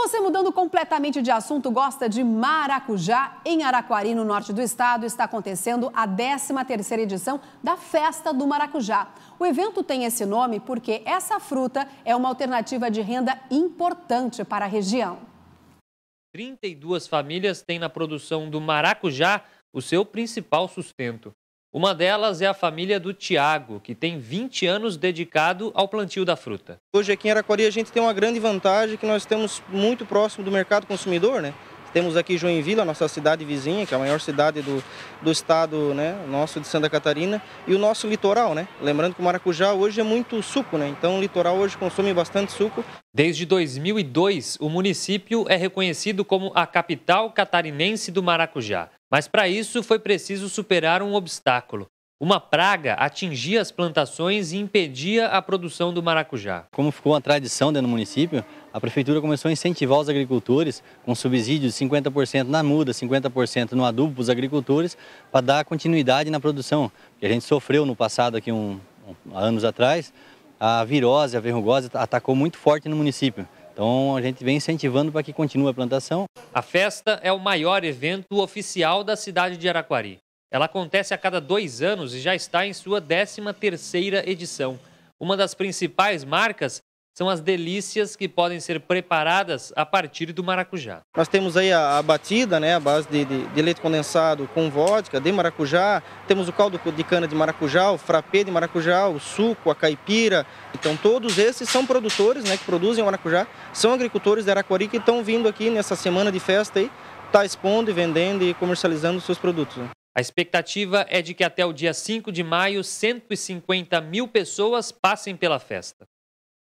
você, mudando completamente de assunto, gosta de maracujá, em Araquari, no norte do estado, está acontecendo a 13ª edição da Festa do Maracujá. O evento tem esse nome porque essa fruta é uma alternativa de renda importante para a região. 32 famílias têm na produção do maracujá o seu principal sustento. Uma delas é a família do Tiago, que tem 20 anos dedicado ao plantio da fruta. Hoje aqui em Araquari a gente tem uma grande vantagem que nós estamos muito próximo do mercado consumidor, né? Temos aqui Joinville, a nossa cidade vizinha, que é a maior cidade do, do estado né, nosso de Santa Catarina, e o nosso litoral, né? Lembrando que o maracujá hoje é muito suco, né? Então o litoral hoje consome bastante suco. Desde 2002, o município é reconhecido como a capital catarinense do maracujá. Mas para isso foi preciso superar um obstáculo. Uma praga atingia as plantações e impedia a produção do maracujá. Como ficou uma tradição dentro do município, a prefeitura começou a incentivar os agricultores com subsídio de 50% na muda, 50% no adubo para os agricultores, para dar continuidade na produção. Porque a gente sofreu no passado, aqui um, um anos atrás, a virose, a verrugose atacou muito forte no município. Então a gente vem incentivando para que continue a plantação. A festa é o maior evento oficial da cidade de Araquari. Ela acontece a cada dois anos e já está em sua 13ª edição. Uma das principais marcas são as delícias que podem ser preparadas a partir do maracujá. Nós temos aí a, a batida, né, a base de, de, de, leite condensado com vodka, de maracujá, temos o caldo de cana de maracujá, o frappé de maracujá, o suco, a caipira. Então todos esses são produtores, né, que produzem o maracujá, são agricultores de Araquari que estão vindo aqui nessa semana de festa aí, tá expondo vendendo e comercializando seus produtos. Né. A expectativa é de que até o dia 5 de maio, 150 mil pessoas passem pela festa.